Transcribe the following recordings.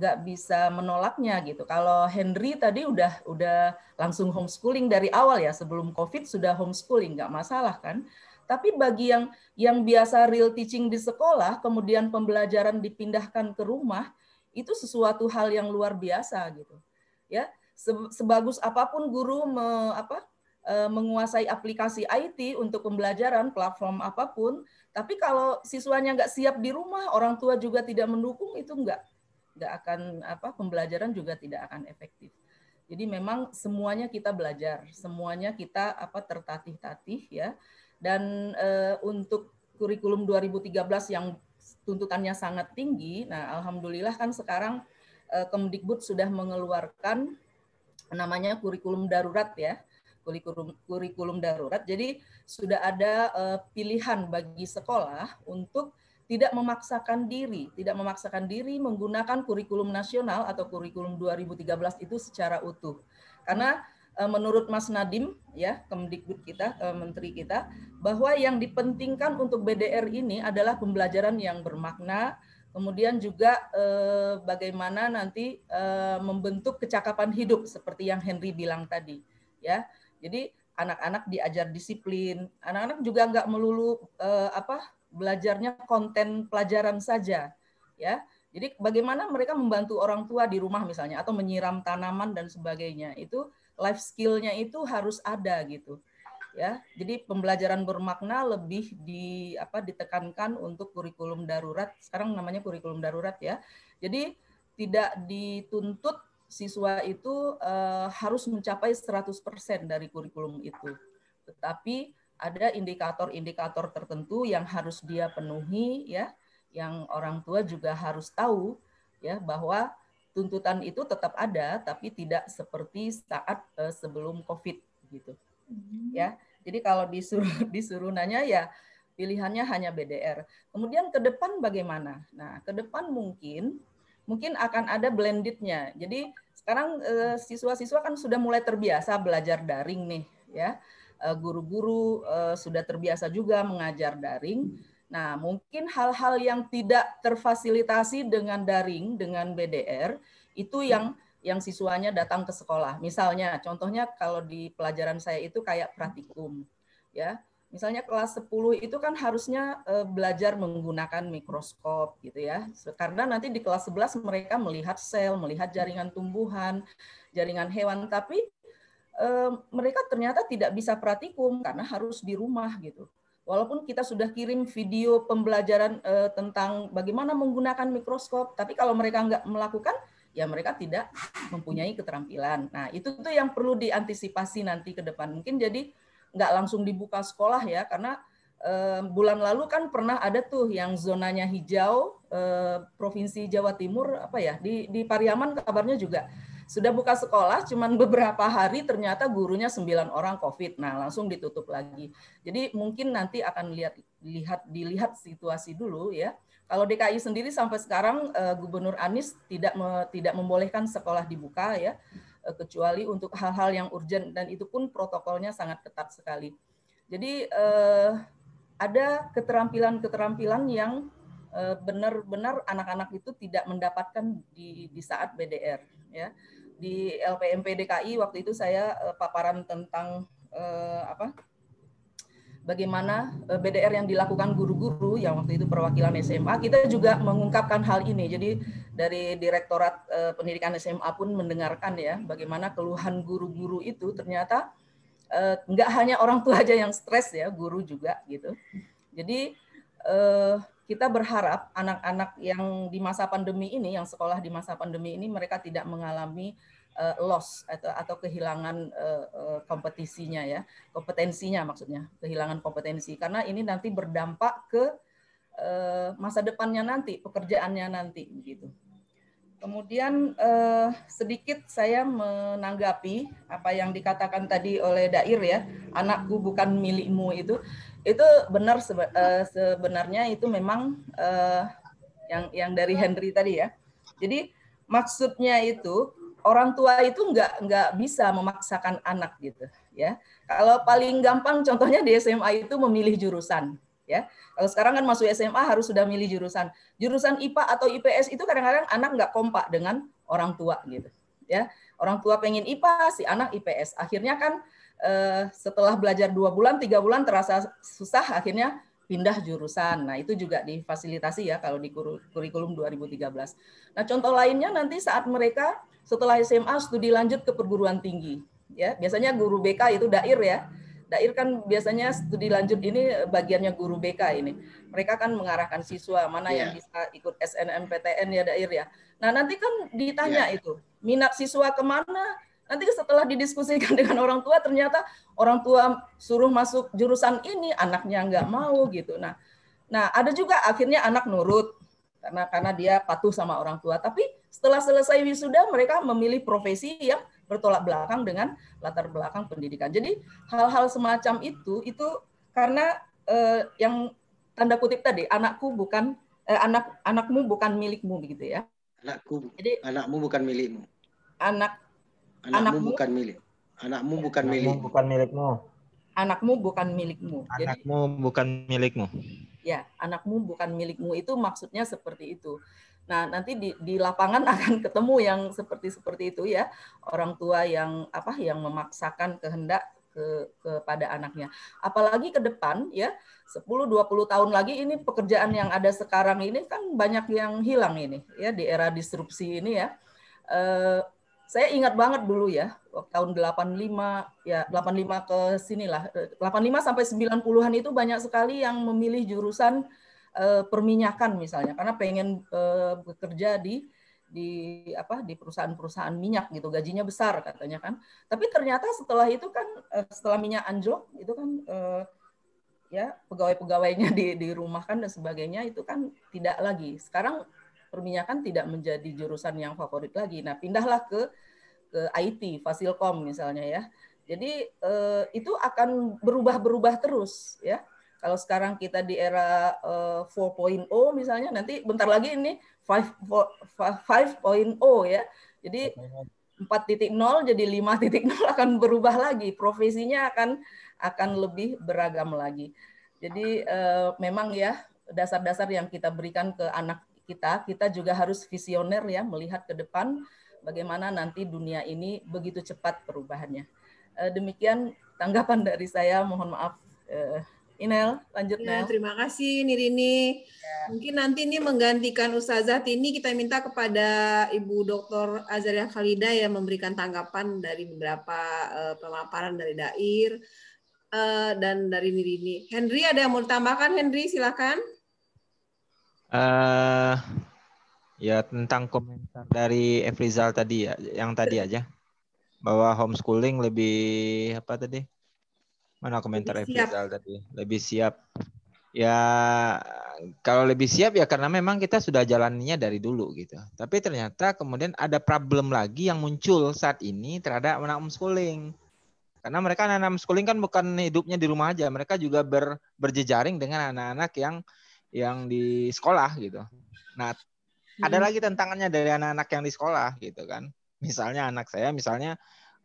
nggak bisa menolaknya gitu. Kalau Henry tadi udah udah langsung homeschooling dari awal ya sebelum COVID sudah homeschooling nggak masalah kan. Tapi bagi yang yang biasa real teaching di sekolah kemudian pembelajaran dipindahkan ke rumah itu sesuatu hal yang luar biasa gitu. Ya, sebagus apapun guru me, apa e, menguasai aplikasi IT untuk pembelajaran platform apapun, tapi kalau siswanya nggak siap di rumah, orang tua juga tidak mendukung itu nggak nggak akan apa pembelajaran juga tidak akan efektif. Jadi memang semuanya kita belajar, semuanya kita apa tertatih-tatih ya. Dan e, untuk kurikulum 2013 yang tuntutannya sangat tinggi, nah alhamdulillah kan sekarang e, Kemdikbud sudah mengeluarkan namanya kurikulum darurat ya. Kurikulum, kurikulum darurat. Jadi sudah ada e, pilihan bagi sekolah untuk tidak memaksakan diri, tidak memaksakan diri menggunakan kurikulum nasional atau kurikulum 2013 itu secara utuh. Karena eh, menurut Mas Nadim ya, Kemdikbud kita, eh, menteri kita, bahwa yang dipentingkan untuk BDR ini adalah pembelajaran yang bermakna, kemudian juga eh, bagaimana nanti eh, membentuk kecakapan hidup seperti yang Henry bilang tadi ya. Jadi anak-anak diajar disiplin, anak-anak juga nggak melulu eh, apa belajarnya konten pelajaran saja ya jadi bagaimana mereka membantu orang tua di rumah misalnya atau menyiram tanaman dan sebagainya itu life skillnya itu harus ada gitu ya jadi pembelajaran bermakna lebih di apa ditekankan untuk kurikulum darurat sekarang namanya kurikulum darurat ya jadi tidak dituntut siswa itu uh, harus mencapai 100% dari kurikulum itu tetapi ada indikator-indikator tertentu yang harus dia penuhi ya yang orang tua juga harus tahu ya bahwa tuntutan itu tetap ada tapi tidak seperti saat uh, sebelum Covid gitu. Mm-hmm. Ya. Jadi kalau disuruh disuruh nanya ya pilihannya hanya BDR. Kemudian ke depan bagaimana? Nah, ke depan mungkin mungkin akan ada blendednya. Jadi sekarang eh, siswa-siswa kan sudah mulai terbiasa belajar daring nih ya Eh, guru-guru eh, sudah terbiasa juga mengajar daring. Hmm. Nah, mungkin hal-hal yang tidak terfasilitasi dengan daring, dengan BDR, itu hmm. yang yang siswanya datang ke sekolah. Misalnya, contohnya kalau di pelajaran saya itu kayak hmm. praktikum, ya. Misalnya kelas 10 itu kan harusnya eh, belajar menggunakan mikroskop gitu ya. Karena nanti di kelas 11 mereka melihat sel, melihat jaringan tumbuhan, jaringan hewan, tapi mereka ternyata tidak bisa praktikum karena harus di rumah gitu. Walaupun kita sudah kirim video pembelajaran eh, tentang bagaimana menggunakan mikroskop, tapi kalau mereka nggak melakukan, ya mereka tidak mempunyai keterampilan. Nah itu tuh yang perlu diantisipasi nanti ke depan. Mungkin jadi nggak langsung dibuka sekolah ya, karena bulan lalu kan pernah ada tuh yang zonanya hijau, eh, provinsi Jawa Timur apa ya di di Pariaman kabarnya juga sudah buka sekolah, cuman beberapa hari ternyata gurunya 9 orang COVID. Nah, langsung ditutup lagi. Jadi mungkin nanti akan lihat lihat dilihat situasi dulu ya. Kalau DKI sendiri sampai sekarang eh, Gubernur Anies tidak me, tidak membolehkan sekolah dibuka ya, eh, kecuali untuk hal-hal yang urgent dan itu pun protokolnya sangat ketat sekali. Jadi eh, ada keterampilan-keterampilan yang eh, benar-benar anak-anak itu tidak mendapatkan di, di saat BDR ya di LPMP DKI waktu itu saya uh, paparan tentang uh, apa bagaimana eh, BDR yang dilakukan guru-guru yang waktu itu perwakilan SMA kita juga mengungkapkan hal ini jadi dari Direktorat uh, Pendidikan SMA pun mendengarkan ya bagaimana keluhan guru-guru itu ternyata uh, nggak hanya orang tua aja yang stres ya guru juga gitu jadi uh, kita berharap anak-anak yang di masa pandemi ini, yang sekolah di masa pandemi ini, mereka tidak mengalami uh, loss atau, atau kehilangan uh, kompetisinya ya, kompetensinya maksudnya, kehilangan kompetensi. Karena ini nanti berdampak ke uh, masa depannya nanti, pekerjaannya nanti gitu. Kemudian eh, sedikit saya menanggapi apa yang dikatakan tadi oleh Dair ya, anakku bukan milikmu itu itu benar eh, sebenarnya itu memang eh, yang yang dari Henry tadi ya. Jadi maksudnya itu orang tua itu nggak nggak bisa memaksakan anak gitu ya. Kalau paling gampang contohnya di SMA itu memilih jurusan ya. Kalau sekarang kan masuk SMA harus sudah milih jurusan. Jurusan IPA atau IPS itu kadang-kadang anak nggak kompak dengan orang tua gitu ya. Orang tua pengen IPA, si anak IPS. Akhirnya kan eh, setelah belajar dua bulan, tiga bulan terasa susah, akhirnya pindah jurusan. Nah, itu juga difasilitasi ya kalau di kurikulum 2013. Nah, contoh lainnya nanti saat mereka setelah SMA studi lanjut ke perguruan tinggi. Ya, biasanya guru BK itu dair ya. Dair kan biasanya studi lanjut ini bagiannya guru BK ini. Mereka kan mengarahkan siswa mana yeah. yang iya. bisa ikut SNMPTN ya dair ya. Nah, nanti kan ditanya yeah. itu, minat siswa kemana, Nanti setelah didiskusikan dengan orang tua, ternyata orang tua suruh masuk jurusan ini, anaknya nggak mau gitu. Nah, nah ada juga akhirnya anak nurut karena karena dia patuh sama orang tua. Tapi setelah selesai wisuda, mereka memilih profesi yang bertolak belakang dengan latar belakang pendidikan. Jadi hal-hal semacam itu itu karena eh, yang tanda kutip tadi anakku bukan eh, anak anakmu bukan milikmu gitu ya. Anakku. Jadi anakmu bukan milikmu. Anak Anakmu, bukan milik. Anakmu bukan milik. Bukan milikmu. Anakmu bukan milikmu. Anakmu Jadi, bukan milikmu. Ya, anakmu bukan milikmu itu maksudnya seperti itu. Nah, nanti di, di lapangan akan ketemu yang seperti seperti itu ya, orang tua yang apa yang memaksakan kehendak ke, kepada anaknya. Apalagi ke depan ya, 10 20 tahun lagi ini pekerjaan yang ada sekarang ini kan banyak yang hilang ini ya di era disrupsi ini ya. E, saya ingat banget dulu ya tahun 85 ya 85 ke sinilah 85 sampai 90-an itu banyak sekali yang memilih jurusan uh, perminyakan misalnya karena pengen uh, bekerja di di apa di perusahaan-perusahaan minyak gitu gajinya besar katanya kan tapi ternyata setelah itu kan eh, setelah minyak anjlok itu kan uh, ya pegawai-pegawainya di di rumah kan dan sebagainya itu kan tidak lagi sekarang perminyakan tidak menjadi jurusan yang favorit lagi. Nah, pindahlah ke ke IT, Fasilkom misalnya ya. Jadi eh, itu akan berubah-berubah terus ya. Kalau sekarang kita di era eh, 4.0 misalnya nanti bentar lagi ini 5.0 ya. Jadi 4.0 jadi 5.0 akan berubah lagi, profesinya akan akan lebih beragam lagi. Jadi eh, memang ya dasar-dasar yang kita berikan ke anak kita, kita juga harus visioner ya melihat ke depan bagaimana nanti dunia ini begitu cepat perubahannya. Eh, demikian tanggapan dari saya, mohon maaf. Eh, Inel, lanjut ya, Terima kasih Nirini. Ya. Mungkin nanti ini menggantikan Ustazah Tini kita minta kepada Ibu Dr. Azaria Khalida yang memberikan tanggapan dari beberapa uh, pemaparan dari Dair uh, dan dari Nirini. Henry ada yang mau ditambahkan Henry silakan. Uh, ya tentang komentar dari F tadi ya, yang tadi aja bahwa homeschooling lebih apa tadi? Mana komentar Efrizal tadi? Lebih siap. Ya kalau lebih siap ya karena memang kita sudah jalannya dari dulu gitu. Tapi ternyata kemudian ada problem lagi yang muncul saat ini terhadap anak homeschooling. Karena mereka anak-anak homeschooling kan bukan hidupnya di rumah aja, mereka juga ber, berjejaring dengan anak-anak yang yang di sekolah gitu. Nah, hmm. ada lagi tantangannya dari anak-anak yang di sekolah gitu kan. Misalnya anak saya misalnya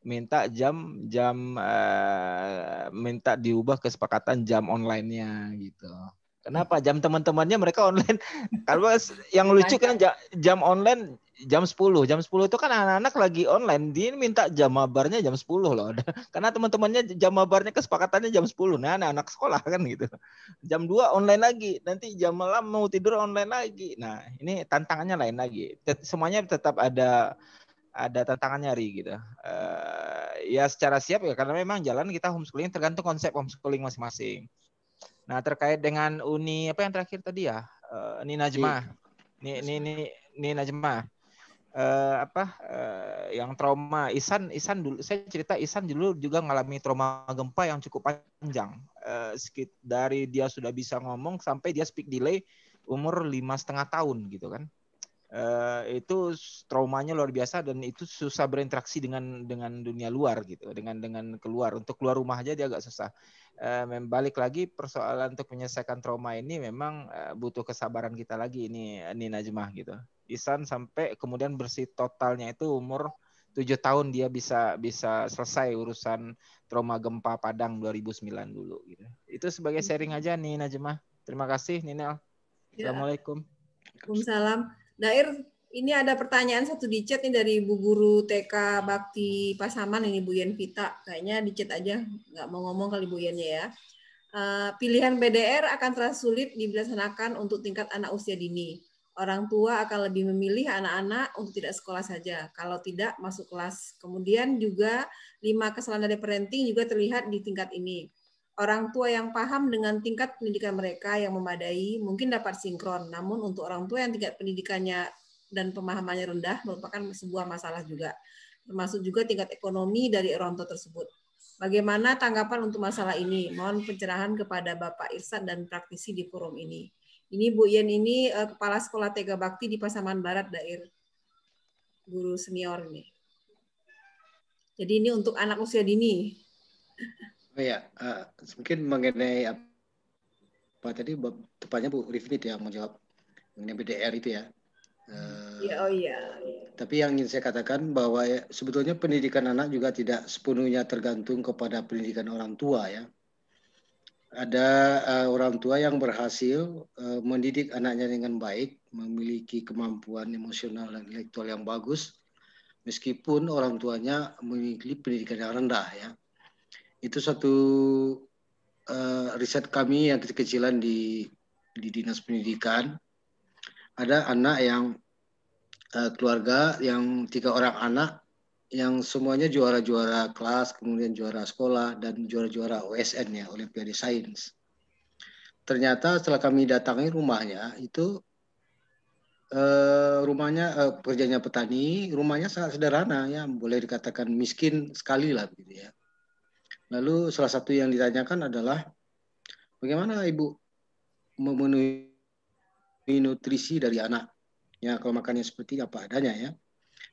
minta jam jam uh, minta diubah kesepakatan jam online-nya gitu. Kenapa jam teman-temannya mereka online? Kalau kan yang lucu kan jam online jam 10. Jam 10 itu kan anak-anak lagi online, dia minta jam mabarnya jam 10 loh. Karena teman-temannya jam mabarnya kesepakatannya jam 10. Nah, anak-anak sekolah kan gitu. Jam 2 online lagi, nanti jam malam mau tidur online lagi. Nah, ini tantangannya lain lagi. Semuanya tetap ada ada tantangannya ri gitu. Uh, ya secara siap ya karena memang jalan kita homeschooling tergantung konsep homeschooling masing-masing. Nah terkait dengan Uni apa yang terakhir tadi ya uh, Najma. Jema, Nina Nina Najma. Jema uh, eh, apa uh, yang trauma Isan Isan dulu saya cerita Isan dulu juga mengalami trauma gempa yang cukup panjang uh, dari dia sudah bisa ngomong sampai dia speak delay umur lima setengah tahun gitu kan uh, itu traumanya luar biasa dan itu susah berinteraksi dengan dengan dunia luar gitu dengan dengan keluar untuk keluar rumah aja dia agak susah uh, lagi persoalan untuk menyelesaikan trauma ini memang uh, butuh kesabaran kita lagi ini ini Najmah gitu Isan sampai kemudian bersih totalnya itu umur tujuh tahun dia bisa bisa selesai urusan trauma gempa Padang 2009 dulu gitu. Itu sebagai sharing aja nih Najmah. Terima kasih Ninel. Ya. Assalamualaikum. Waalaikumsalam. Dair, ini ada pertanyaan satu di chat nih dari Bu Guru TK Bakti Pasaman ini Bu Yen Vita. Kayaknya di chat aja, nggak mau ngomong kali Bu Yennya ya. Uh, pilihan BDR akan terasa sulit dilaksanakan untuk tingkat anak usia dini. Orang tua akan lebih memilih anak-anak untuk tidak sekolah saja, kalau tidak masuk kelas. Kemudian juga lima kesalahan dari parenting juga terlihat di tingkat ini Orang tua yang paham dengan tingkat pendidikan mereka yang memadai mungkin dapat sinkron, namun untuk orang tua yang tingkat pendidikannya dan pemahamannya rendah merupakan sebuah masalah juga, termasuk juga tingkat ekonomi dari orang tua tersebut. Bagaimana tanggapan untuk masalah ini? Mohon pencerahan kepada Bapak Irsan dan praktisi di forum ini. Ini Bu Yen ini uh, kepala sekolah Tega Bakti di Pasaman Barat daerah guru senior ini. Jadi ini untuk anak usia dini. Ya, uh, mungkin mengenai apa tadi tepatnya Bu Rifnit ya menjawab mengenai BDR itu ya. Uh, eh, yeah, oh iya. Tapi yang ingin saya katakan bahwa ya, sebetulnya pendidikan anak juga tidak sepenuhnya tergantung kepada pendidikan orang tua ya. Ada uh, orang tua yang berhasil uh, mendidik anaknya dengan baik, memiliki kemampuan emosional dan intelektual yang bagus, meskipun orang tuanya memiliki pendidikan yang rendah ya itu satu uh, riset kami yang kecil-kecilan di di dinas pendidikan ada anak yang uh, keluarga yang tiga orang anak yang semuanya juara-juara kelas kemudian juara sekolah dan juara-juara OSN ya Olimpiade Sains ternyata setelah kami datangi rumahnya itu uh, rumahnya uh, pekerjanya petani rumahnya sangat sederhana ya boleh dikatakan miskin sekali lah gitu ya Lalu salah satu yang ditanyakan adalah bagaimana ibu memenuhi nutrisi dari anak. Ya, kalau makannya seperti apa adanya ya.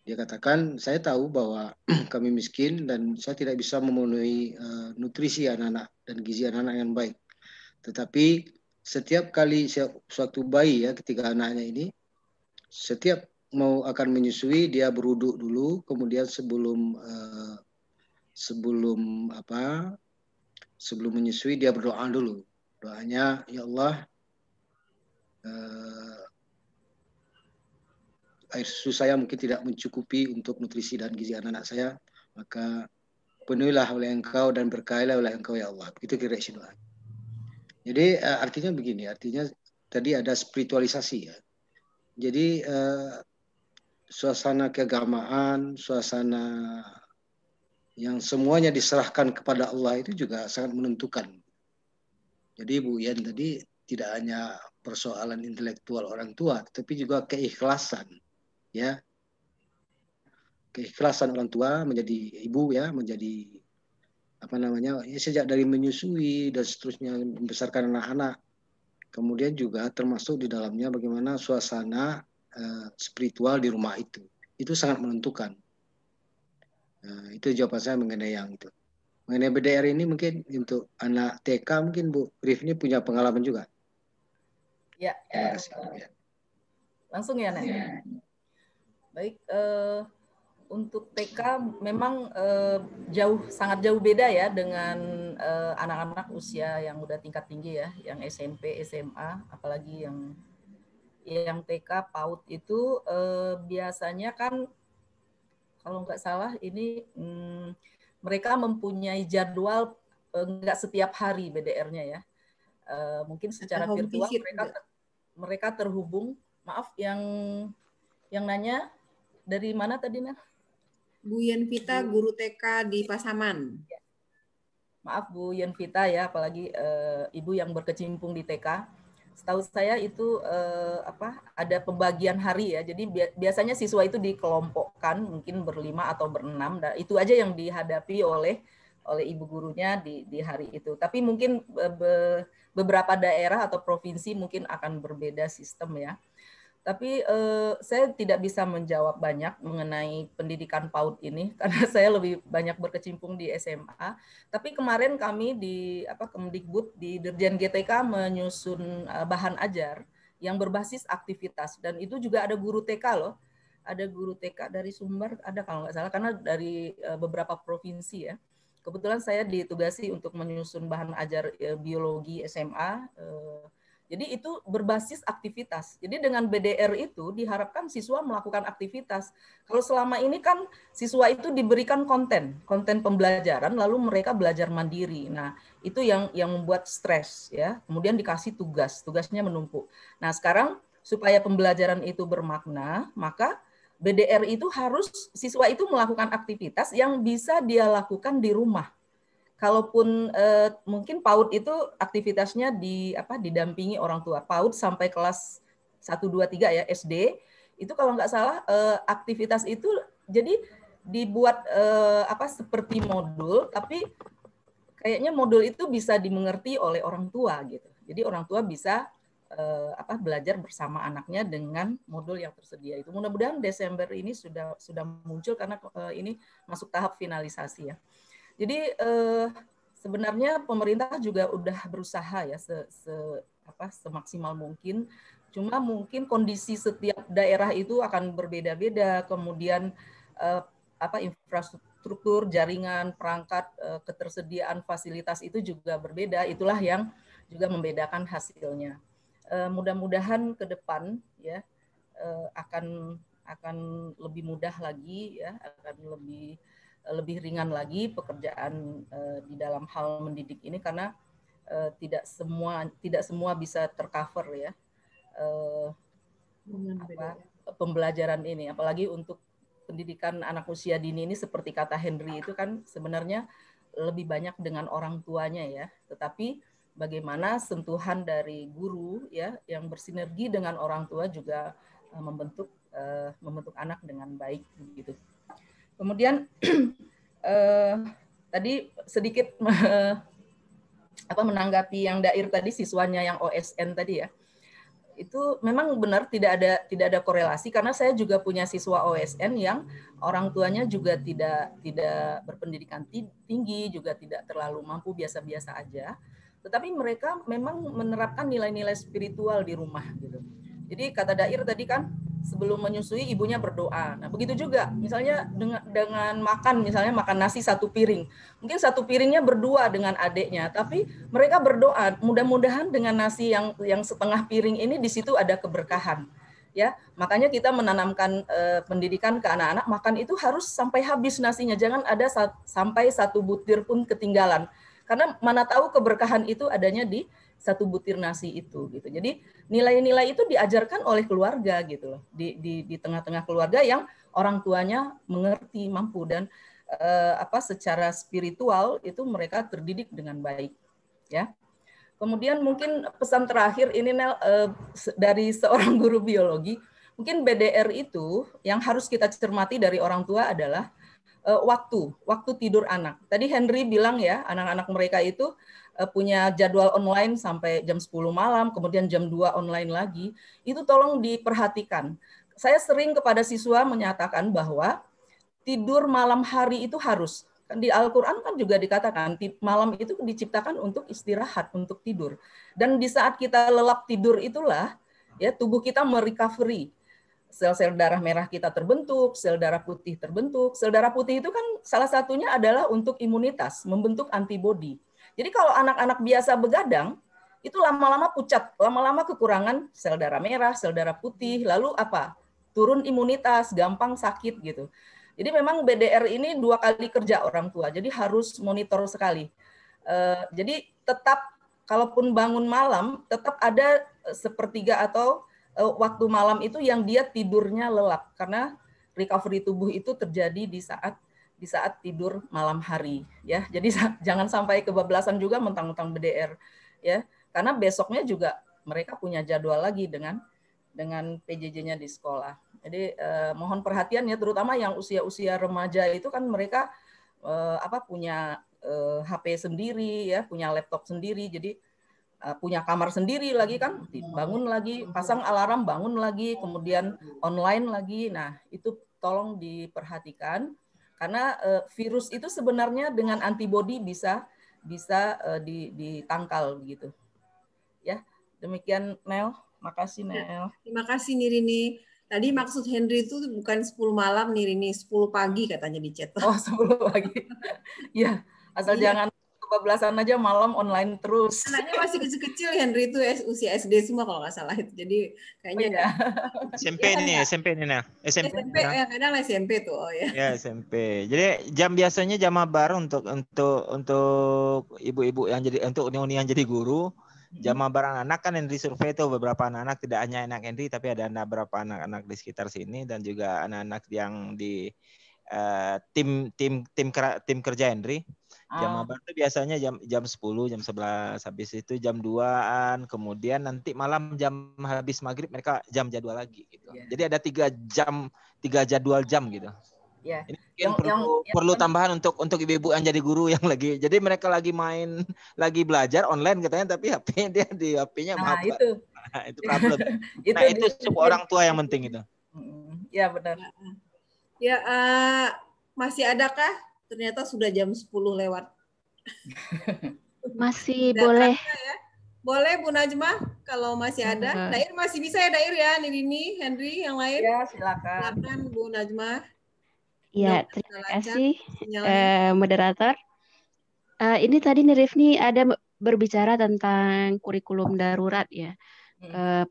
Dia katakan, saya tahu bahwa kami miskin dan saya tidak bisa memenuhi eh, nutrisi anak-anak dan gizi anak-anak yang baik. Tetapi setiap kali suatu bayi ya ketika anaknya ini setiap mau akan menyusui dia beruduk dulu kemudian sebelum uh, sebelum apa sebelum menyusui dia berdoa dulu doanya ya Allah eh, air susu saya mungkin tidak mencukupi untuk nutrisi dan gizi anak-anak saya maka penuhilah oleh engkau dan berkailah oleh engkau ya Allah begitu kira kira doa jadi eh, artinya begini artinya tadi ada spiritualisasi ya jadi eh, suasana keagamaan suasana yang semuanya diserahkan kepada Allah itu juga sangat menentukan. Jadi Bu Yan tadi tidak hanya persoalan intelektual orang tua, tapi juga keikhlasan, ya. Keikhlasan orang tua menjadi ibu ya, menjadi apa namanya ya sejak dari menyusui dan seterusnya membesarkan anak-anak. Kemudian juga termasuk di dalamnya bagaimana suasana uh, spiritual di rumah itu. Itu sangat menentukan Nah, itu jawaban saya mengenai yang itu. Mengenai BDR ini mungkin untuk anak TK mungkin Bu ini punya pengalaman juga. Ya. ya. ya. Langsung ya, Nek. Ya. Baik, uh, untuk TK memang uh, jauh sangat jauh beda ya dengan eh, anak-anak usia yang udah tingkat tinggi ya, yang SMP, SMA, apalagi yang yang TK PAUD itu eh, biasanya kan kalau nggak salah ini hmm, mereka mempunyai jadwal enggak eh, setiap hari BDR-nya ya. E, mungkin secara Atau virtual mereka mereka terhubung. Maaf yang yang nanya dari mana tadi nah? Bu Yenvita, guru TK di Pasaman. Iya. Maaf Bu Yenvita ya, apalagi e, ibu yang berkecimpung di TK setahu saya itu eh, apa ada pembagian hari ya jadi biasanya siswa itu dikelompokkan mungkin berlima atau berenam nah, itu aja yang dihadapi oleh oleh ibu gurunya di, di hari itu tapi mungkin be, beberapa daerah atau provinsi mungkin akan berbeda sistem ya tapi eh, saya tidak bisa menjawab banyak mengenai pendidikan PAUD ini karena saya lebih banyak berkecimpung di SMA. Tapi kemarin kami di apa Kemdikbud di Dirjen GTK menyusun eh, bahan ajar yang berbasis aktivitas dan itu juga ada guru TK loh. Ada guru TK dari Sumber ada kalau nggak salah karena dari eh, beberapa provinsi ya. Kebetulan saya ditugasi untuk menyusun bahan ajar eh, biologi SMA eh, jadi itu berbasis aktivitas. Jadi dengan BDR itu diharapkan siswa melakukan aktivitas. Kalau selama ini kan siswa itu diberikan konten, konten pembelajaran lalu mereka belajar mandiri. Nah, itu yang yang membuat stres ya. Kemudian dikasih tugas, tugasnya menumpuk. Nah, sekarang supaya pembelajaran itu bermakna, maka BDR itu harus siswa itu melakukan aktivitas yang bisa dia lakukan di rumah kalaupun eh, mungkin PAUD itu aktivitasnya di apa didampingi orang tua. PAUD sampai kelas 1 2 3 ya SD. Itu kalau nggak salah eh, aktivitas itu jadi dibuat eh, apa seperti modul tapi kayaknya modul itu bisa dimengerti oleh orang tua gitu. Jadi orang tua bisa eh, apa belajar bersama anaknya dengan modul yang tersedia itu. Mudah-mudahan Desember ini sudah sudah muncul karena eh, ini masuk tahap finalisasi ya. Jadi eh, sebenarnya pemerintah juga udah berusaha ya se, se apa semaksimal mungkin. Cuma mungkin kondisi setiap daerah itu akan berbeda-beda. Kemudian eh, apa infrastruktur, jaringan, perangkat, eh, ketersediaan fasilitas itu juga berbeda. Itulah yang juga membedakan hasilnya. Eh, mudah-mudahan ke depan ya eh, akan akan lebih mudah lagi ya, akan lebih Eh, lebih ringan lagi pekerjaan eh, di dalam hal mendidik ini karena eh, tidak semua tidak semua bisa tercover ya apa, ya. pembelajaran ini apalagi untuk pendidikan anak usia dini ini seperti kata Henry itu kan sebenarnya lebih banyak dengan orang tuanya ya tetapi bagaimana sentuhan dari guru ya yang bersinergi dengan orang tua juga membentuk membentuk anak dengan baik begitu. Kemudian eh, tadi sedikit apa menanggapi yang dair tadi siswanya yang OSN tadi ya. Itu memang benar tidak ada tidak ada korelasi karena saya juga punya siswa OSN yang orang tuanya juga tidak tidak berpendidikan tinggi, juga tidak terlalu mampu, biasa-biasa aja. Tetapi mereka memang menerapkan nilai-nilai spiritual di rumah gitu. Jadi kata Dair tadi kan sebelum menyusui ibunya berdoa. Nah, begitu juga misalnya dengan dengan makan misalnya makan nasi satu piring. Mungkin satu piringnya berdua dengan adiknya, tapi mereka berdoa, mudah-mudahan dengan nasi yang yang setengah piring ini di situ ada keberkahan. Ya, makanya kita menanamkan e, pendidikan ke anak-anak makan itu harus sampai habis nasinya, jangan ada sa sampai satu butir pun ketinggalan. Karena mana tahu keberkahan itu adanya di satu butir nasi itu gitu. Jadi nilai-nilai itu diajarkan oleh keluarga gitu loh di tengah-tengah keluarga yang orang tuanya mengerti mampu dan eh, apa secara spiritual itu mereka terdidik dengan baik ya. Kemudian mungkin pesan terakhir ini Nel eh, dari seorang guru biologi mungkin BDR itu yang harus kita cermati dari orang tua adalah eh, waktu waktu tidur anak. Tadi Henry bilang ya anak-anak mereka itu Eh, punya jadwal online sampai jam 10 malam, kemudian jam 2 online lagi, itu tolong diperhatikan. Saya sering kepada siswa menyatakan bahwa tidur malam hari itu harus. Kan di Al-Quran kan juga dikatakan malam itu diciptakan untuk istirahat, untuk tidur. Dan di saat kita lelap tidur itulah ya tubuh kita merecovery sel-sel darah merah kita terbentuk, sel darah putih terbentuk. Sel darah putih itu kan salah satunya adalah untuk imunitas, membentuk antibodi. Jadi kalau anak-anak biasa begadang, itu lama-lama pucat, lama-lama kekurangan sel darah merah, sel darah putih, lalu apa? Turun imunitas, gampang sakit gitu. Jadi memang BDR ini dua kali kerja orang tua, jadi harus monitor sekali. Eh, jadi tetap kalaupun bangun malam, tetap ada eh, sepertiga atau eh, waktu malam itu yang dia tidurnya lelap karena recovery tubuh itu terjadi di saat di saat tidur malam hari ya. Jadi jangan sampai kebablasan juga mentang-mentang BDR ya. Karena besoknya juga mereka punya jadwal lagi dengan dengan PJJ-nya di sekolah. Jadi eh, mohon perhatian ya terutama yang usia-usia remaja itu kan mereka eh, apa punya eh, HP sendiri ya, punya laptop sendiri. Jadi eh, punya kamar sendiri lagi kan, bangun lagi, pasang alarm bangun lagi, kemudian online lagi. Nah, itu tolong diperhatikan karena uh, virus itu sebenarnya dengan antibodi bisa bisa uh, ditangkal gitu, Ya, demikian Mel. Makasih ya, Mel. Terima kasih Nirini. Tadi maksud Henry itu bukan 10 malam Nirini, 10 pagi katanya di chat. Oh, 10 pagi. ya, asal iya. jangan bablasan aja malam online terus. Anaknya masih kecil-kecil Henry itu usia SD semua kalau nggak salah itu. Jadi kayaknya oh, ya. SMP ya, nih, kan? SMP nih nah. SMP. SMP nah. ya kadang SMP tuh oh iya. ya. Ya SMP. Jadi jam biasanya jam mabar untuk untuk untuk ibu-ibu yang jadi untuk uni yang jadi guru jam mabar anak-anak kan Henry survei tuh beberapa anak-anak tidak hanya anak Henry tapi ada beberapa anak-anak di sekitar sini dan juga anak-anak yang di uh, tim tim tim kerja Henry Jam oh. Ah. mabar itu biasanya jam jam 10, jam 11 habis itu jam 2-an, kemudian nanti malam jam habis maghrib mereka jam jadwal lagi gitu. Yeah. Jadi ada tiga jam, tiga jadwal jam gitu. Ya. Ini yang, perlu, yang, perlu yang, tambahan untuk untuk ibu-ibu yang jadi guru yang lagi. Jadi mereka lagi main, lagi belajar online katanya, tapi HP dia di HP-nya nah, mabar. itu. Nah, itu problem. itu, nah, itu cukup orang tua yang penting itu. Iya, ya benar. Ya uh, masih adakah ternyata sudah jam 10 lewat. masih Dan boleh. Ya. Boleh Bu Najma kalau masih ada. Uh iya. -huh. Dair masih bisa ya Dair ya, Nini, Henry, yang lain. Ya, silakan. Silakan Bu Najma. Ya, terima kasih eh, moderator. Uh, ini tadi nih Rifni ada berbicara tentang kurikulum darurat ya. Hmm. Uh,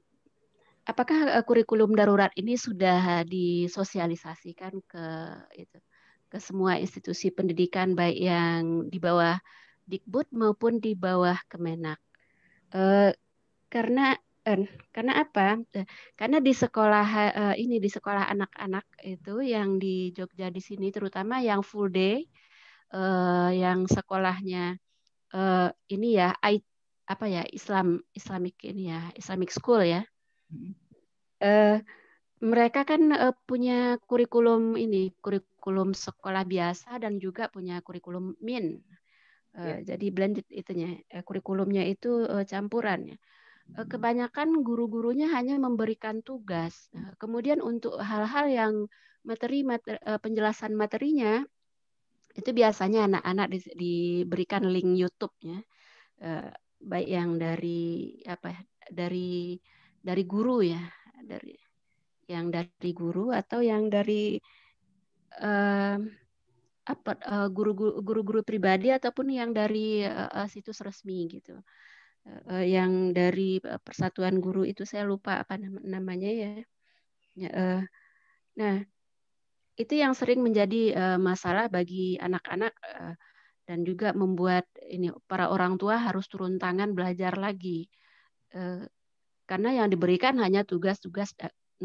apakah eh, kurikulum darurat ini sudah disosialisasikan ke itu? ke semua institusi pendidikan baik yang di bawah Dikbud maupun di bawah Kemenak. Eh, karena eh, karena apa? Eh, karena di sekolah eh, ini di sekolah anak-anak itu yang di Jogja di sini terutama yang full day eh, yang sekolahnya eh, ini ya I, apa ya Islam Islamic ini ya Islamic school ya. Hmm. Eh, mereka kan uh, punya kurikulum ini, kurikulum kurikulum sekolah biasa dan juga punya kurikulum min. Uh, ya. Jadi blended itunya, uh, kurikulumnya itu uh, campuran. Uh, kebanyakan guru-gurunya hanya memberikan tugas. Uh, kemudian untuk hal-hal yang materi, materi uh, penjelasan materinya itu biasanya anak-anak di, diberikan link YouTube-nya. Uh, baik yang dari apa ya, dari dari guru ya dari yang dari guru atau yang dari Eh, apa eh, guru-guru guru-guru pribadi ataupun yang dari uh, situs resmi gitu uh, yang dari persatuan guru itu saya lupa apa namanya ya, ya uh, nah itu yang sering menjadi uh, masalah bagi anak-anak uh, dan juga membuat ini para orang tua harus turun tangan belajar lagi uh, karena yang diberikan hanya tugas-tugas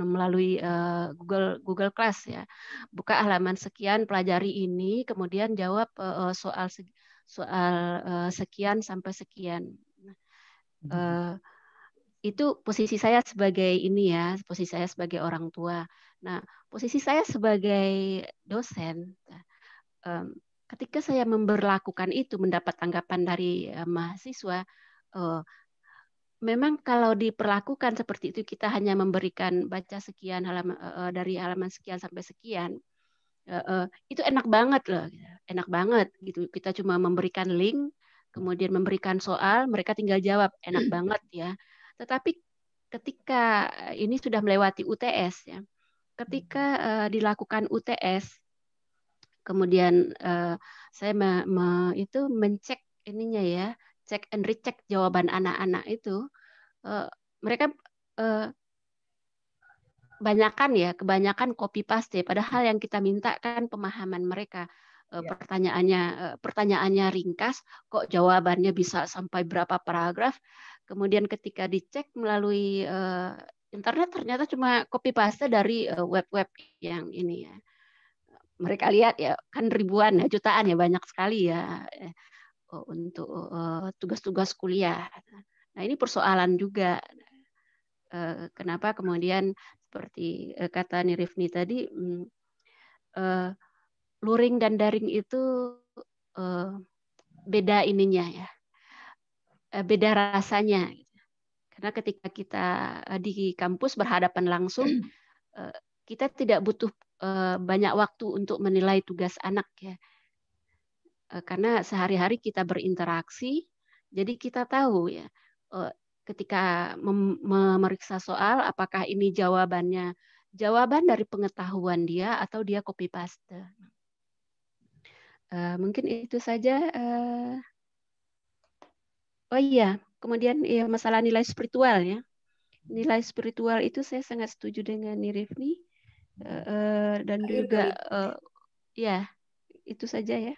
melalui uh, Google Google Class ya. Buka halaman sekian, pelajari ini, kemudian jawab uh, soal soal uh, sekian sampai sekian. Uh, itu posisi saya sebagai ini ya, posisi saya sebagai orang tua. Nah, posisi saya sebagai dosen, um, ketika saya memberlakukan itu mendapat tanggapan dari uh, mahasiswa, uh, memang kalau diperlakukan seperti itu kita hanya memberikan baca sekian halaman uh, dari halaman sekian sampai sekian uh, uh, itu enak banget loh gitu. enak banget gitu kita cuma memberikan link kemudian memberikan soal mereka tinggal jawab enak hmm. banget ya tetapi ketika ini sudah melewati UTS ya ketika uh, dilakukan UTS kemudian uh, saya me, me, itu mencek ininya ya cek and recheck jawaban anak-anak itu uh, mereka uh, eh, kebanyakan ya kebanyakan copy paste ya. padahal yang kita minta kan pemahaman mereka ya. pertanyaannya pertanyaannya ringkas kok jawabannya bisa sampai berapa paragraf kemudian ketika dicek melalui internet ternyata cuma copy paste dari web-web yang ini ya mereka lihat ya kan ribuan ya jutaan ya banyak sekali ya untuk tugas-tugas kuliah Nah ini persoalan juga. Eh, kenapa kemudian seperti eh, kata Nirifni tadi, mm, eh, luring dan daring itu beda ininya ya, beda rasanya. Karena ketika kita di kampus berhadapan langsung, kita tidak butuh banyak waktu untuk menilai tugas anak ya karena sehari-hari kita berinteraksi, jadi kita tahu ya Eh, ketika memeriksa soal apakah ini jawabannya jawaban dari pengetahuan dia atau dia copy paste. Eh, mungkin itu saja. Eh. oh iya, kemudian ya, masalah nilai spiritual ya. Nilai spiritual itu saya sangat setuju dengan Nirifni uh, dan juga ya itu saja ya.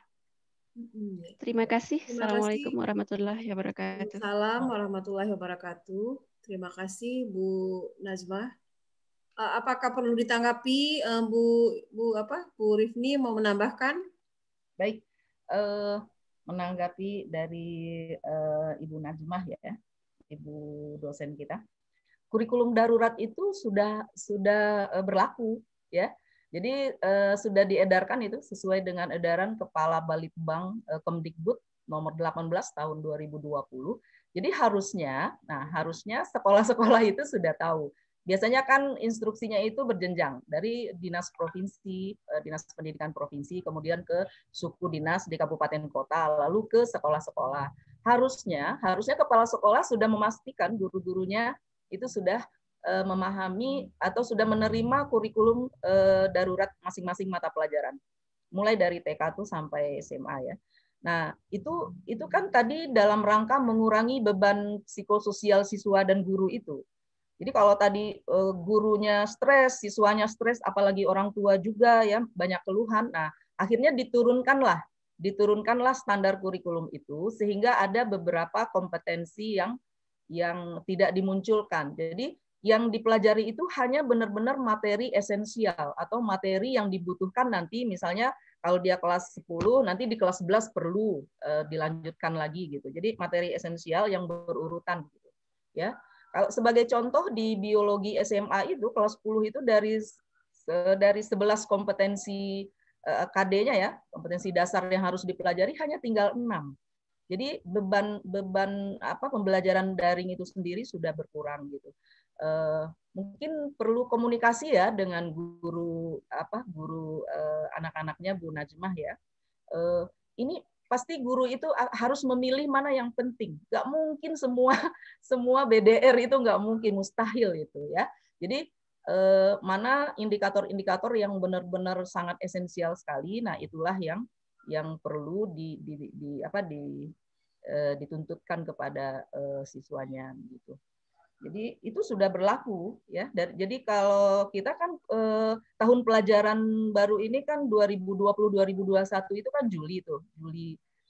Terima kasih. Terima Assalamualaikum kasih. warahmatullahi wabarakatuh. Salam warahmatullahi wabarakatuh. Terima kasih Bu Najma. Apakah perlu ditanggapi eh, Bu Bu apa Bu Rifni mau menambahkan? Baik, uh, menanggapi dari uh, Ibu Najmah ya, Ibu dosen kita. Kurikulum darurat itu sudah sudah berlaku ya jadi eh, sudah diedarkan itu sesuai dengan edaran Kepala Balitbang eh, Kemdikbud nomor 18 tahun 2020. Jadi harusnya, nah harusnya sekolah-sekolah itu sudah tahu. Biasanya kan instruksinya itu berjenjang dari dinas provinsi, eh, dinas pendidikan provinsi, kemudian ke suku dinas di kabupaten kota, lalu ke sekolah-sekolah. Harusnya, harusnya kepala sekolah sudah memastikan guru-gurunya itu sudah Eh, memahami atau sudah menerima kurikulum eh, darurat masing-masing mata pelajaran, mulai dari TK tuh sampai SMA ya. Nah itu itu kan tadi dalam rangka mengurangi beban psikososial siswa dan guru itu. Jadi kalau tadi eh, gurunya stres, siswanya stres, apalagi orang tua juga ya banyak keluhan. Nah akhirnya diturunkanlah diturunkanlah standar kurikulum itu sehingga ada beberapa kompetensi yang yang tidak dimunculkan. Jadi yang dipelajari itu hanya benar-benar materi esensial atau materi yang dibutuhkan nanti misalnya kalau dia kelas 10 nanti di kelas 11 perlu uh, dilanjutkan lagi gitu. Jadi materi esensial yang berurutan gitu. Ya. Kalau sebagai contoh di biologi SMA itu kelas 10 itu dari dari 11 kompetensi uh, eh, KD-nya ya, kompetensi dasar yang harus dipelajari hanya tinggal 6. Jadi beban beban apa pembelajaran daring itu sendiri sudah berkurang gitu uh, mungkin perlu komunikasi ya dengan guru apa guru uh, anak-anaknya Bu Najmah ya. Uh, ini pasti guru itu harus memilih mana yang penting. Gak mungkin semua semua BDR itu gak mungkin mustahil itu ya. Jadi eh, mana indikator-indikator yang benar-benar sangat esensial sekali. Nah itulah yang yang perlu di, di, di apa di dituntutkan kepada eh, siswanya gitu. Jadi itu sudah berlaku ya. Jadi kalau kita kan eh, tahun pelajaran baru ini kan 2020-2021 itu kan Juli itu Juli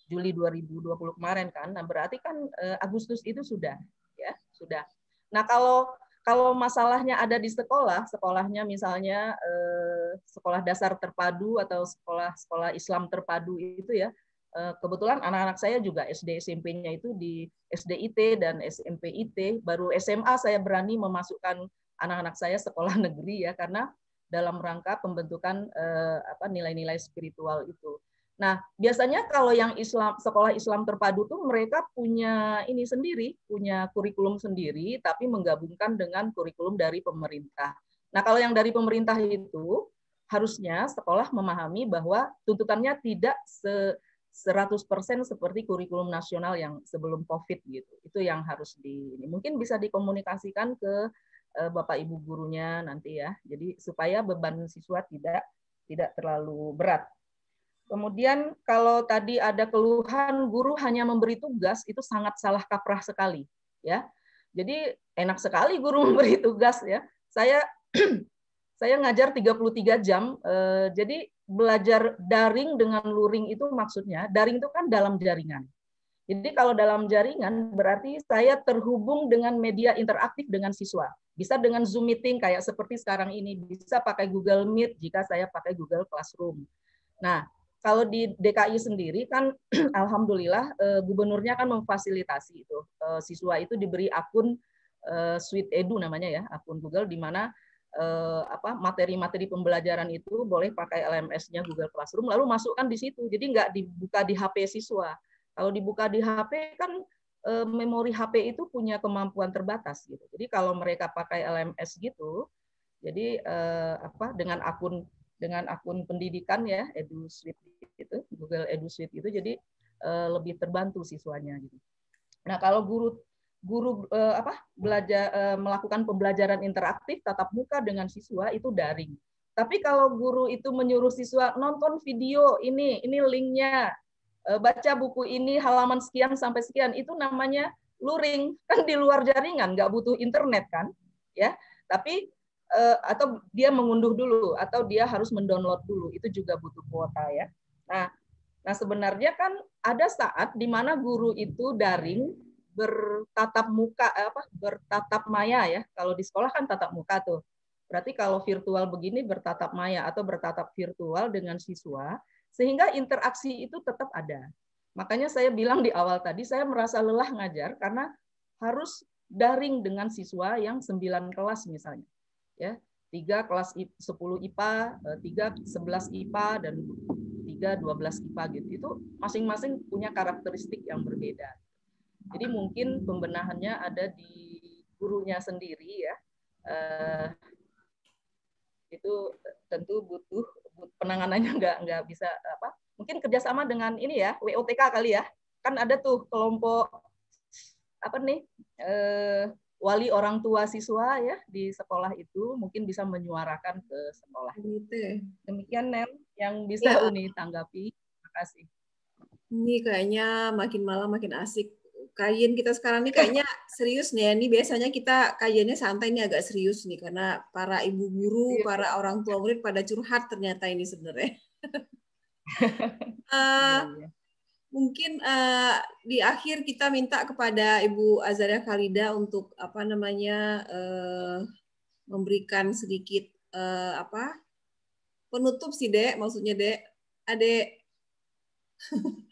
Juli 2020 kemarin kan. Nah, berarti kan eh, Agustus itu sudah ya, sudah. Nah, kalau kalau masalahnya ada di sekolah, sekolahnya misalnya eh, sekolah dasar terpadu atau sekolah-sekolah Islam terpadu itu ya, Eh, kebetulan anak-anak saya juga SD SMP-nya itu di SDIT dan SMP IT Baru SMA saya berani memasukkan anak-anak saya sekolah negeri ya karena dalam rangka pembentukan eh, nilai-nilai spiritual itu. Nah, biasanya kalau yang Islam sekolah Islam terpadu tuh mereka punya ini sendiri, punya kurikulum sendiri tapi menggabungkan dengan kurikulum dari pemerintah. Nah, kalau yang dari pemerintah itu harusnya sekolah memahami bahwa tuntutannya tidak se 100% seperti kurikulum nasional yang sebelum Covid gitu. Itu yang harus di ini mungkin bisa dikomunikasikan ke eh, Bapak Ibu gurunya nanti ya. Jadi supaya beban siswa tidak tidak terlalu berat. Kemudian kalau tadi ada keluhan guru hanya memberi tugas itu sangat salah kaprah sekali ya. Jadi enak sekali guru memberi tugas ya. Saya saya ngajar 33 jam eh, jadi belajar daring dengan luring itu maksudnya daring itu kan dalam jaringan. Jadi kalau dalam jaringan berarti saya terhubung dengan media interaktif dengan siswa. Bisa dengan Zoom meeting kayak seperti sekarang ini, bisa pakai Google Meet jika saya pakai Google Classroom. Nah, kalau di DKI sendiri kan alhamdulillah eh, gubernurnya kan memfasilitasi itu. Eh, siswa itu diberi akun eh, Suite Edu namanya ya, akun Google di mana eh, apa materi-materi pembelajaran itu boleh pakai LMS-nya Google Classroom lalu masukkan di situ. Jadi nggak dibuka di HP siswa. Kalau dibuka di HP kan eh, memori HP itu punya kemampuan terbatas gitu. Jadi kalau mereka pakai LMS gitu, jadi eh, apa dengan akun dengan akun pendidikan ya Edu EduSuite itu Google Edu EduSuite itu jadi eh, lebih terbantu siswanya gitu. Nah kalau guru guru eh, apa belajar eh, melakukan pembelajaran interaktif tatap muka dengan siswa itu daring. Tapi kalau guru itu menyuruh siswa nonton video ini, ini linknya, eh, baca buku ini halaman sekian sampai sekian, itu namanya luring kan di luar jaringan, nggak butuh internet kan, ya. Tapi eh, atau dia mengunduh dulu atau dia harus mendownload dulu, itu juga butuh kuota ya. Nah, nah sebenarnya kan ada saat di mana guru itu daring bertatap muka eh, apa bertatap maya ya. Kalau di sekolah kan tatap muka tuh. Berarti kalau virtual begini bertatap maya atau bertatap virtual dengan siswa sehingga interaksi itu tetap ada. Makanya saya bilang di awal tadi saya merasa lelah ngajar karena harus daring dengan siswa yang sembilan kelas misalnya. Ya, tiga kelas sepuluh IPA, eh, tiga sebelas IPA dan tiga dua belas IPA gitu. Itu masing-masing punya karakteristik yang berbeda. Jadi mungkin pembenahannya ada di gurunya sendiri ya. Uh, itu tentu butuh penanganannya nggak nggak bisa apa mungkin kerjasama dengan ini ya WOTK kali ya kan ada tuh kelompok apa nih uh, wali orang tua siswa ya di sekolah itu mungkin bisa menyuarakan ke sekolah gitu. Ya. demikian Nen yang bisa ya. Uni tanggapi terima kasih ini kayaknya makin malam makin asik kajian kita sekarang ini kayaknya serius nih ya. Ini biasanya kita kajiannya santai ini agak serius nih karena para ibu guru, iya. para orang tua murid pada curhat ternyata ini sebenarnya. uh, mungkin uh, di akhir kita minta kepada Ibu Azaria Khalida untuk apa namanya uh, memberikan sedikit uh, apa penutup sih dek maksudnya dek adek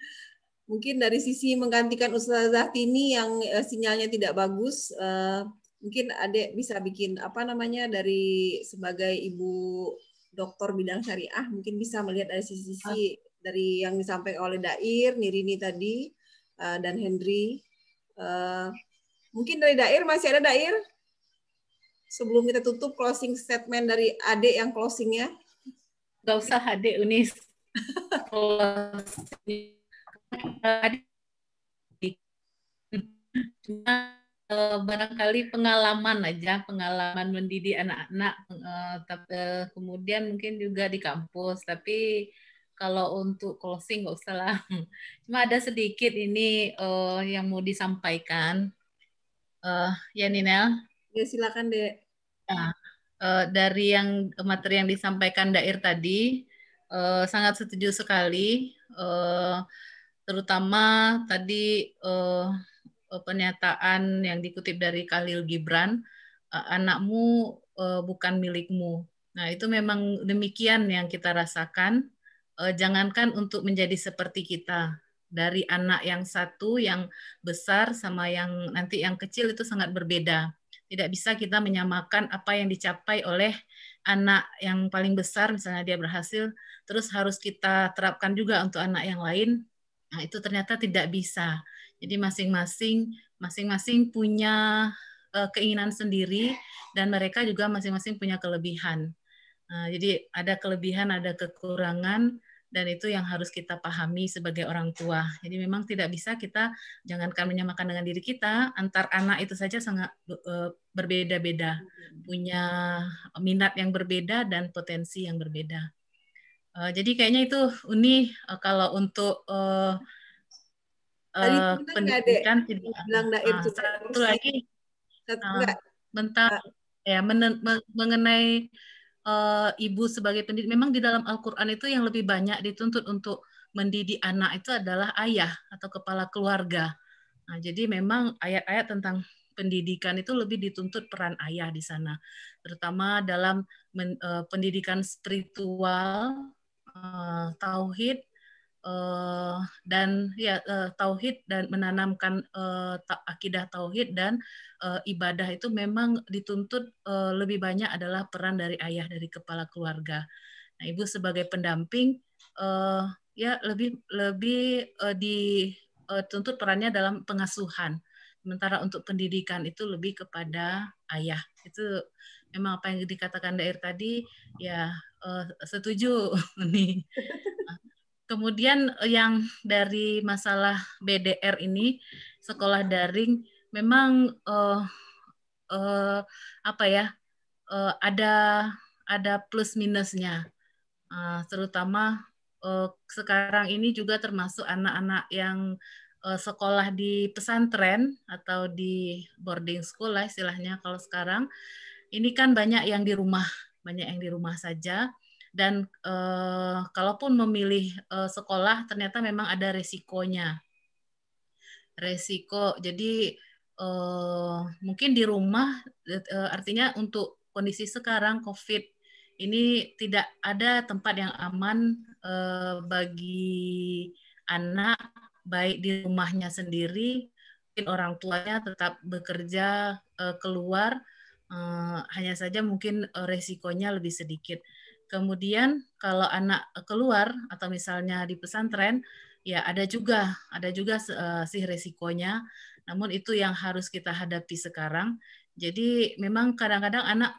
Mungkin dari sisi menggantikan Ustazah Tini yang uh, sinyalnya tidak bagus, uh, mungkin adek bisa bikin apa namanya dari sebagai ibu dokter bidang syariah mungkin bisa melihat dari sisi-sisi ah. dari yang disampaikan oleh Dair, Nirini tadi uh, dan Hendri. Uh, mungkin dari Dair masih ada Dair? Sebelum kita tutup closing statement dari adek yang closingnya. Gak usah adek Unis. cuma eh, barangkali pengalaman aja pengalaman mendidik anak-anak eh, eh, kemudian mungkin juga di kampus tapi kalau untuk closing nggak usah lah cuma ada sedikit ini yang mau disampaikan uh, ya Ninel ya silakan dek nah, dari yang materi yang disampaikan Dair tadi sangat setuju sekali terutama tadi eh, eh, pernyataan yang dikutip dari Khalil Gibran, eh, anakmu eh, bukan milikmu. Nah, itu memang demikian yang kita rasakan. Eh, jangankan untuk menjadi seperti kita, dari anak yang satu yang besar sama yang nanti yang kecil itu sangat berbeda. Tidak bisa kita menyamakan apa yang dicapai oleh anak yang paling besar misalnya dia berhasil terus harus kita terapkan juga untuk anak yang lain Nah, itu ternyata tidak bisa. Jadi masing-masing masing-masing punya eh, keinginan sendiri dan mereka juga masing-masing punya kelebihan. Nah, jadi ada kelebihan, ada kekurangan dan itu yang harus kita pahami sebagai orang tua. Jadi memang tidak bisa kita jangankan menyamakan dengan diri kita, antar anak itu saja sangat eh, berbeda-beda, punya minat yang berbeda dan potensi yang berbeda. Uh, jadi kayaknya itu Uni uh, kalau untuk uh, uh, pendidikan tidak uh, satu lagi tentang ah, uh, ya men mengenai uh, ibu sebagai pendidik memang di dalam Al-Qur'an itu yang lebih banyak dituntut untuk mendidik anak itu adalah ayah atau kepala keluarga. Nah, jadi memang ayat-ayat tentang pendidikan itu lebih dituntut peran ayah di sana, terutama dalam men, uh, pendidikan spiritual Eh, tauhid eh, dan ya eh, tauhid dan menanamkan uh, akidah tauhid dan ibadah itu memang dituntut lebih banyak adalah peran dari ayah dari kepala keluarga. Nah, ibu sebagai pendamping ya lebih lebih dituntut perannya dalam pengasuhan. Sementara untuk pendidikan itu lebih kepada ayah. Itu memang apa yang dikatakan Dair tadi ya uh, setuju nih. Kemudian eh, yang dari masalah BDR ini sekolah daring memang uh, uh, apa ya uh, ada ada plus minusnya uh, terutama uh, sekarang ini juga termasuk anak-anak yang uh, sekolah di pesantren atau di boarding school lah istilahnya kalau sekarang ini kan banyak yang di rumah banyak yang di rumah saja dan eh, kalaupun memilih eh, sekolah ternyata memang ada resikonya resiko jadi eh, mungkin di rumah eh, artinya untuk kondisi sekarang covid ini tidak ada tempat yang aman eh, bagi anak baik di rumahnya sendiri mungkin orang tuanya tetap bekerja eh, keluar Eh, hanya saja mungkin eh, resikonya lebih sedikit. Kemudian kalau anak keluar atau misalnya di pesantren, ya ada juga, ada juga eh, sih resikonya. Namun itu yang harus kita hadapi sekarang. Jadi memang kadang-kadang anak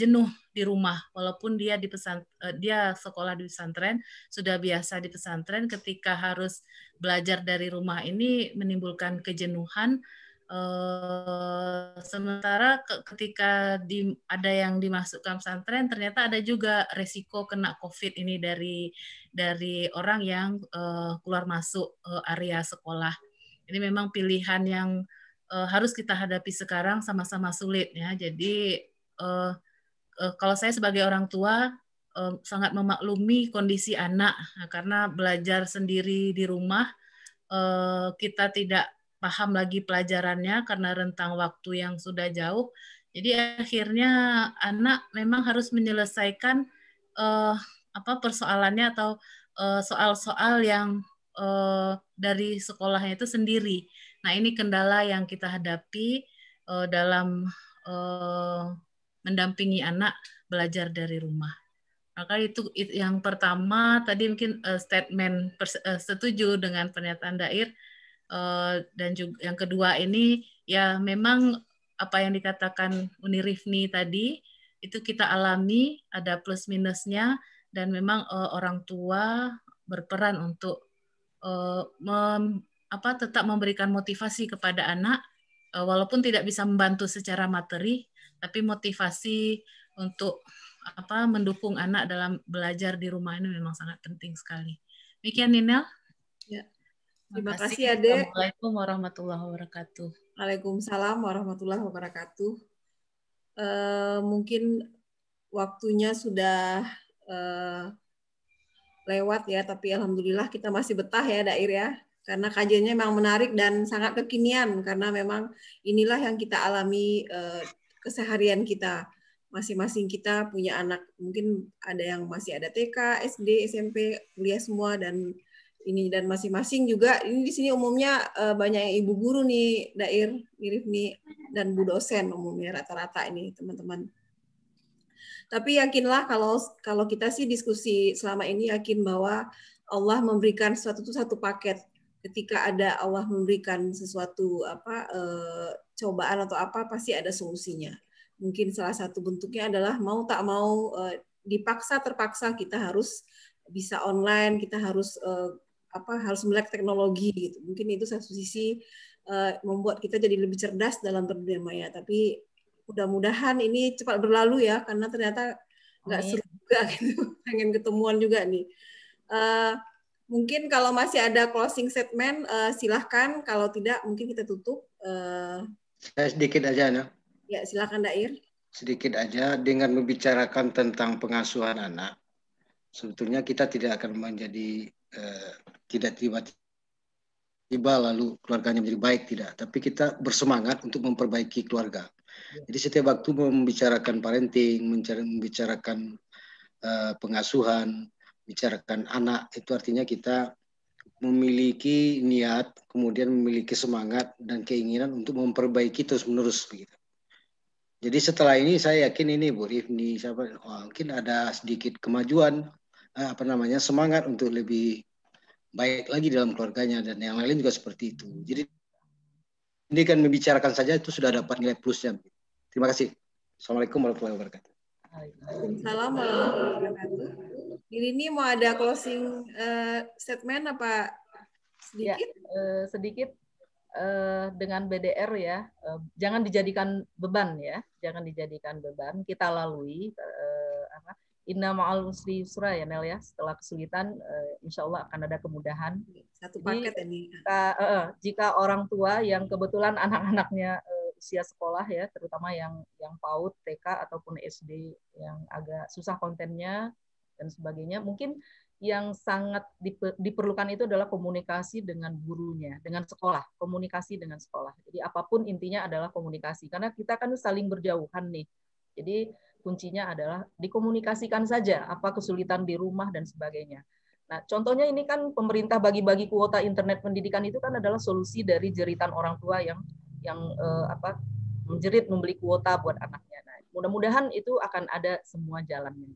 jenuh di rumah, walaupun dia di pesan, dia sekolah di pesantren sudah biasa di pesantren, ketika harus belajar dari rumah ini menimbulkan kejenuhan Eh, sementara ke, ketika di, ada yang dimasukkan pesantren ternyata ada juga resiko kena covid ini dari dari orang yang uh, keluar masuk uh, area sekolah ini memang pilihan yang uh, harus kita hadapi sekarang sama-sama sulit ya jadi uh, uh, kalau saya sebagai orang tua sangat memaklumi kondisi anak nah, karena belajar sendiri di rumah kita tidak paham lagi pelajarannya karena rentang waktu yang sudah jauh. Jadi akhirnya anak memang harus menyelesaikan uh, apa persoalannya atau eh, soal-soal uh, yang uh, dari sekolahnya itu sendiri. Nah ini kendala yang kita hadapi uh, dalam uh, mendampingi anak belajar dari rumah. Maka itu, yang pertama tadi mungkin uh, statement uh, setuju dengan pernyataan Dair Eh, dan juga yang kedua ini ya memang apa yang dikatakan Uni Rifni tadi itu kita alami ada plus minusnya dan memang uh, orang tua berperan untuk uh, mem, apa tetap memberikan motivasi kepada anak uh, walaupun tidak bisa membantu secara materi tapi motivasi untuk apa mendukung anak dalam belajar di rumah ini memang sangat penting sekali. Demikian Ninel. Ya. Terima kasih ya, Dek. Assalamualaikum warahmatullahi wabarakatuh. Waalaikumsalam warahmatullahi wabarakatuh. Uh, mungkin waktunya sudah uh, lewat ya, tapi alhamdulillah kita masih betah ya, Dair ya. Karena kajiannya memang menarik dan sangat kekinian karena memang inilah yang kita alami uh, keseharian kita. Masing-masing kita punya anak, mungkin ada yang masih ada TK, SD, SMP, kuliah semua dan ini dan masing-masing juga ini di sini umumnya uh, banyak yang ibu guru nih Dair, nih dan Bu dosen umumnya rata-rata ini teman-teman. Tapi yakinlah kalau kalau kita sih diskusi selama ini yakin bahwa Allah memberikan suatu itu satu paket. Ketika ada Allah memberikan sesuatu apa e, cobaan atau apa pasti ada solusinya. Mungkin salah satu bentuknya adalah mau tak mau e, dipaksa terpaksa kita harus bisa online, kita harus e, apa harus melek teknologi gitu. Mungkin itu satu sisi uh, membuat kita jadi lebih cerdas dalam berdunia maya. Tapi mudah-mudahan ini cepat berlalu ya karena ternyata nggak seru juga gitu. Pengen ketemuan juga nih. Uh, mungkin kalau masih ada closing statement uh, silahkan. Kalau tidak mungkin kita tutup. Uh, Saya sedikit aja, no? Ya silahkan Dair. Sedikit aja dengan membicarakan tentang pengasuhan anak. Sebetulnya kita tidak akan menjadi tidak tiba-tiba lalu keluarganya menjadi baik tidak, tapi kita bersemangat untuk memperbaiki keluarga. Ya. Jadi setiap waktu membicarakan parenting, membicarakan uh, pengasuhan, bicarakan anak itu artinya kita memiliki niat, kemudian memiliki semangat dan keinginan untuk memperbaiki terus-menerus begitu. Jadi setelah ini saya yakin ini Bu Rifni siapa oh, mungkin ada sedikit kemajuan eh, apa namanya semangat untuk lebih baik lagi dalam keluarganya dan yang lain juga seperti itu. Jadi ini kan membicarakan saja itu sudah dapat nilai plusnya. Terima kasih. Assalamualaikum warahmatullahi wabarakatuh. Assalamualaikum warahmatullahi wabarakatuh. Ini mau ada closing uh, statement apa ya, sedikit? Eh, eh, ya, uh, sedikit uh, dengan BDR ya, uh, jangan dijadikan beban ya, jangan dijadikan beban. Kita lalui uh, Inna ma'al usri surah ya Nel ya. Setelah kesulitan, uh, insya Allah akan ada kemudahan. Satu paket ini. Ya, jika, uh, uh, jika orang tua yang kebetulan anak-anaknya uh, usia sekolah ya, terutama yang yang PAUD, TK ataupun SD yang agak susah kontennya dan sebagainya, mungkin yang sangat diperlukan itu adalah komunikasi dengan gurunya, dengan sekolah, komunikasi dengan sekolah. Jadi apapun intinya adalah komunikasi karena kita kan saling berjauhan nih. Jadi kuncinya adalah dikomunikasikan saja apa kesulitan di rumah dan sebagainya. Nah, contohnya ini kan pemerintah bagi-bagi kuota internet pendidikan itu kan adalah solusi dari jeritan orang tua yang yang eh, apa menjerit membeli kuota buat anaknya. Nah, mudah-mudahan itu akan ada semua jalannya.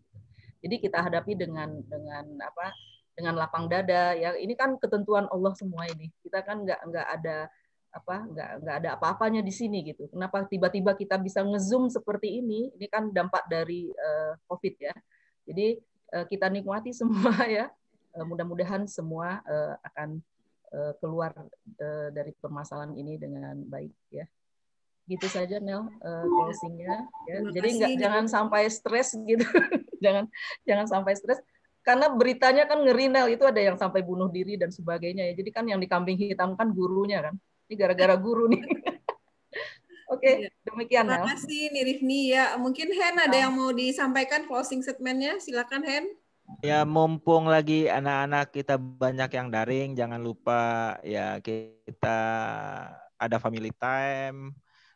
Jadi kita hadapi dengan dengan apa dengan lapang dada ya. Ini kan ketentuan Allah semua ini. Kita kan nggak nggak ada apa nggak nggak ada apa-apanya di sini gitu kenapa tiba-tiba kita bisa ngezoom seperti ini ini kan dampak dari uh, covid ya jadi uh, kita nikmati semua ya uh, mudah-mudahan semua uh, akan uh, keluar uh, dari permasalahan ini dengan baik ya gitu saja Nel uh, closingnya ya. jadi nggak jangan sampai stres gitu jangan jangan sampai stres karena beritanya kan ngeri Nel itu ada yang sampai bunuh diri dan sebagainya ya jadi kan yang di kambing hitam kan gurunya kan ini gara-gara guru nih. Oke, okay, iya. demikian. Ya. Terima kasih Nirifni. Ya, mungkin Hen ada iya. yang mau disampaikan closing statementnya. Silakan Hen. Ya, mumpung lagi anak-anak kita banyak yang daring, jangan lupa ya kita ada family time,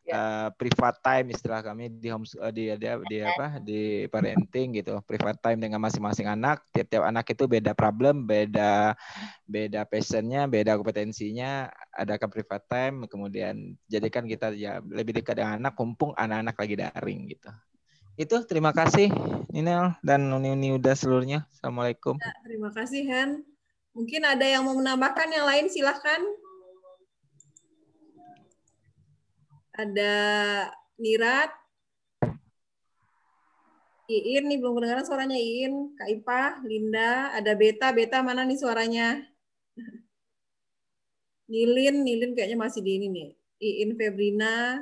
yeah. Iya. uh, private time istilah kami di home uh, eh, di, di di apa di parenting gitu private time dengan masing-masing anak tiap-tiap anak itu beda problem beda beda passionnya beda kompetensinya ada ke private time kemudian jadikan kita ya lebih dekat dengan anak kumpung anak-anak lagi daring gitu itu terima kasih Ninel dan Uni-Uni udah seluruhnya assalamualaikum ya, terima kasih Han mungkin ada yang mau menambahkan yang lain silahkan Ada Nirat. Iin nih belum kedengaran suaranya Iin, Kak Ipa, Linda, ada Beta, Beta mana nih suaranya? Nilin, Nilin kayaknya masih di ini nih. Iin Febrina,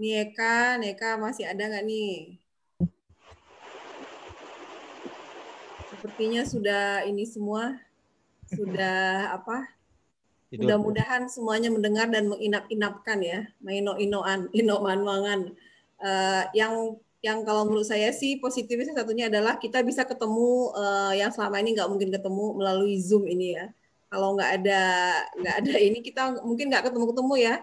Nieka, Nieka masih ada nggak nih? Sepertinya sudah ini semua sudah apa? Mudah-mudahan semuanya mendengar dan menginap-inapkan ya, maino-inoan, inoman-mangan. Uh, eh, yang yang kalau menurut saya sih positifnya satunya adalah kita bisa ketemu uh, yang selama ini nggak mungkin ketemu melalui zoom ini ya. Kalau nggak ada nggak ada ini kita mungkin nggak ketemu ketemu ya,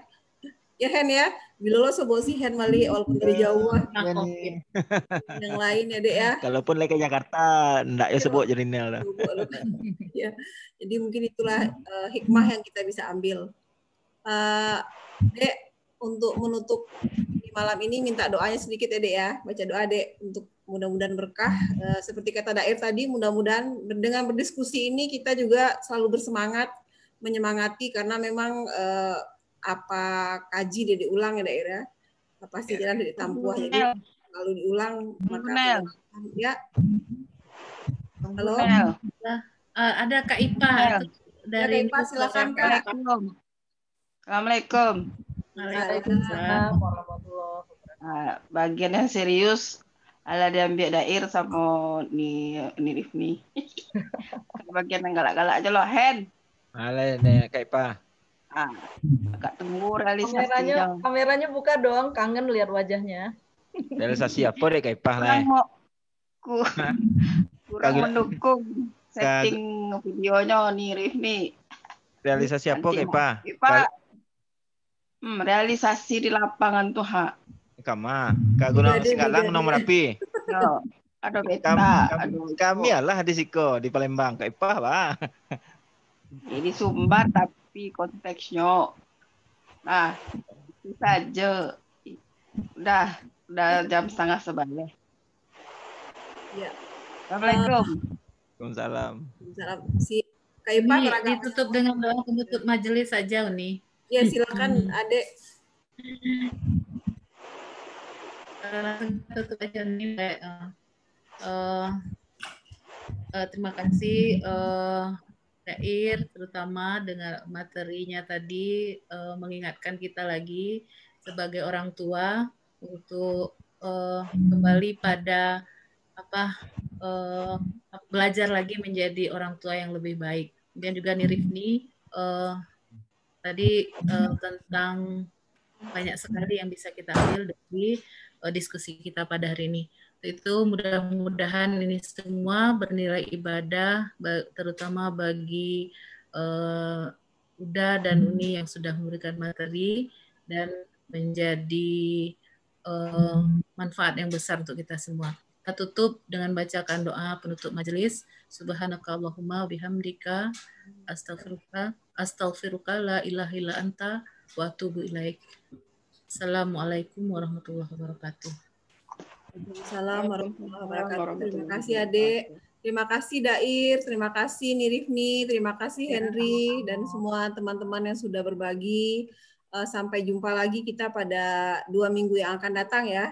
ya Hen ya. Bilolo sih hand mali hmm. walaupun dari jauh nah, yang lain ya dek ya. Kalaupun lagi ke Jakarta ndak ya sebut jadi nel. ya. Jadi mungkin itulah uh, hikmah yang kita bisa ambil. Uh, dek untuk menutup di malam ini minta doanya sedikit ya dek ya baca doa dek untuk mudah-mudahan berkah uh, seperti kata Dair tadi mudah-mudahan dengan berdiskusi ini kita juga selalu bersemangat menyemangati karena memang apa kaji dia diulang ya daerah ya? apa sih iya. jalan dari Tampuah jadi lalu diulang hmm, maka ya halo uh, ada Kak Ipa ya, dari ya, silakan Kak Assalamualaikum Waalaikumsalam ah, yang bagiannya serius ala diambil dair sama ni ni Rifni bagian yang galak-galak aja lo Hen ala ni Kak Ipa Ah, agak tunggu realisasi. Kameranya, dong. kameranya buka dong, kangen lihat wajahnya. Realisasi apa ya, deh kayak pah nah. kurang, kurang mendukung setting Kaga. videonya nih Rifni. Realisasi apa kayak pah? Pak. Hmm, realisasi di lapangan tuh ha. Kama, kaguna sekarang nomor api. ada Aduh beta. Kami, lah kami alah di Siko di Palembang kayak pah, Pak. Ini Sumbar tapi tapi konteksnya. Nah, itu saja. Udah, udah jam setengah sebelas. Ya. Assalamualaikum. Waalaikumsalam. Si Kaipa beragam. Ditutup dengan doa penutup majelis saja, Uni. Ya, silakan Adek. Eh, tutup aja Uni, Uh, uh, terima kasih uh, Syair terutama dengan materinya tadi uh, mengingatkan kita lagi sebagai orang tua untuk uh, kembali pada apa uh, belajar lagi menjadi orang tua yang lebih baik. Dan juga Nirifni uh, tadi uh, tentang banyak sekali yang bisa kita ambil dari uh, diskusi kita pada hari ini itu mudah-mudahan ini semua bernilai ibadah terutama bagi uh, eh, Uda dan hmm. Uni yang sudah memberikan materi dan menjadi uh, manfaat yang besar untuk kita semua. Kita tutup dengan bacakan doa penutup majelis. Subhanakallahumma bihamdika astaghfiruka astaghfiruka la ilaha illa anta wa atubu ilaik. Assalamualaikum warahmatullahi wabarakatuh. Assalamualaikum warahmatullahi wabarakatuh. Terima kasih Ade. Terima kasih Dair, terima kasih Nirifni, terima kasih ya. Henry dan semua teman-teman yang sudah berbagi. Eh, sampai jumpa lagi kita pada dua minggu yang akan datang ya.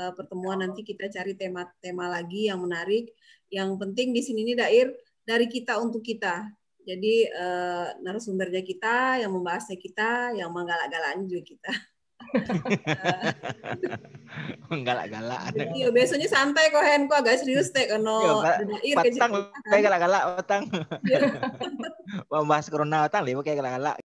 Eh, pertemuan nanti kita cari tema-tema lagi yang menarik. Yang penting di sini nih Dair, dari kita untuk kita. Jadi eh, narasumbernya kita, yang membahasnya kita, yang menggalak-galaknya juga kita. Menggalak-galak. Iya, biasanya santai kok Hen, kok agak serius teh kono dedair Batang, kayak galak-galak batang. Iya. Membahas corona batang lho kayak galak-galak.